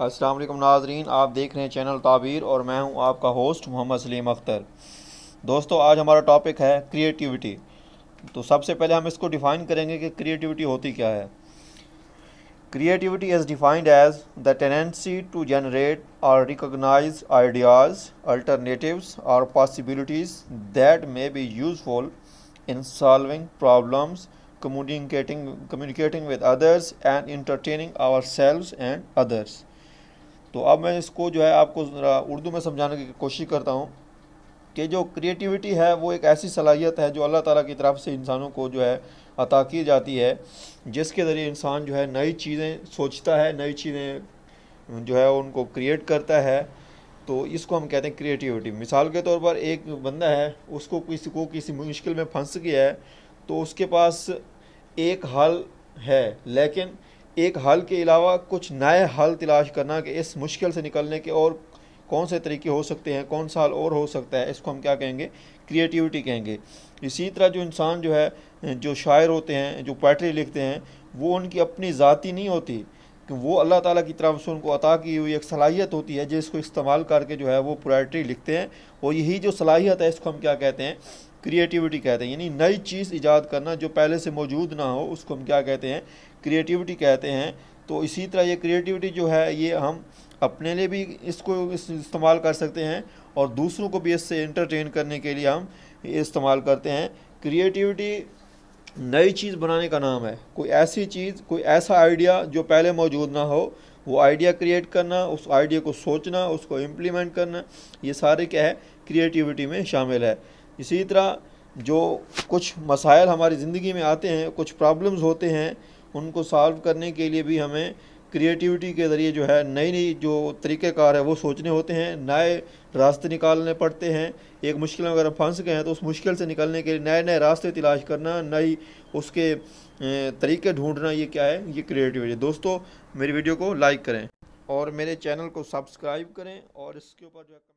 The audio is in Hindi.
वालेकुम नाजरीन आप देख रहे हैं चैनल ताबीर और मैं हूं आपका होस्ट मोहम्मद सलीम अख्तर दोस्तों आज हमारा टॉपिक है क्रिएटिविटी तो सबसे पहले हम इसको डिफ़ाइन करेंगे कि क्रिएटिविटी होती क्या है creativity is defined as the tendency to generate और रिकॉग्नाइज आइडियाज़ अल्टरनेटिव्स और possibilities that may be useful in solving problems communicating with others and entertaining ourselves and others तो अब मैं इसको जो है आपको उर्दू में समझाने की कोशिश करता हूँ कि जो क्रिएटिविटी है वो एक ऐसी सलाहियत है जो अल्लाह ताला की तरफ से इंसानों को जो है अता की जाती है जिसके ज़रिए इंसान जो है नई चीज़ें सोचता है नई चीज़ें जो है उनको क्रिएट करता है तो इसको हम कहते हैं क्रिएटिविटी मिसाल के तौर पर एक बंदा है उसको किसी को किसी मुश्किल में फंस गया है तो उसके पास एक हल है लेकिन एक हल के अलावा कुछ नए हल तलाश करना कि इस मुश्किल से निकलने के और कौन से तरीके हो सकते हैं कौन सा हल और हो सकता है इसको हम क्या कहेंगे क्रिएटिविटी कहेंगे इसी तरह जो इंसान जो है जो शायर होते हैं जो पोइट्री लिखते हैं वो उनकी अपनी ज़ाती नहीं होती कि वो अल्लाह ताला की तरफ से उनको अता की हुई एक सलाहियत होती है जिसको इस्तेमाल करके जो है वो पोइट्री लिखते हैं और यही जो सलाहियत है इसको हम क्या कहते हैं क्रिएटिविटी कहते हैं यानी नई चीज़ ईजाद करना जो पहले से मौजूद ना हो उसको हम क्या कहते हैं क्रिएटिविटी कहते हैं तो इसी तरह ये क्रिएटिविटी जो है ये हम अपने लिए भी इसको इस्तेमाल कर सकते हैं और दूसरों को भी इससे इंटरटेन करने के लिए हम इस्तेमाल करते हैं क्रिएटिविटी नई चीज़ बनाने का नाम है कोई ऐसी चीज़ कोई ऐसा आइडिया जो पहले मौजूद ना हो वो आइडिया क्रिएट करना उस आइडिया को सोचना उसको इम्प्लीमेंट करना ये सारे क्या है क्रिएटिविटी में शामिल है इसी तरह जो कुछ मसाइल हमारी ज़िंदगी में आते हैं कुछ प्रॉब्लम्स होते हैं उनको सॉल्व करने के लिए भी हमें क्रिएटिविटी के ज़रिए जो है नई नई जो तरीक़ेकार है वो सोचने होते हैं नए रास्ते निकालने पड़ते हैं एक मुश्किल में अगर हम फंस गए हैं तो उस मुश्किल से निकलने के लिए नए नए रास्ते तलाश करना नई उसके तरीके ढूंढना ये क्या है ये क्रिएटिविटी दोस्तों मेरी वीडियो को लाइक करें और मेरे चैनल को सब्सक्राइब करें और इसके ऊपर जो है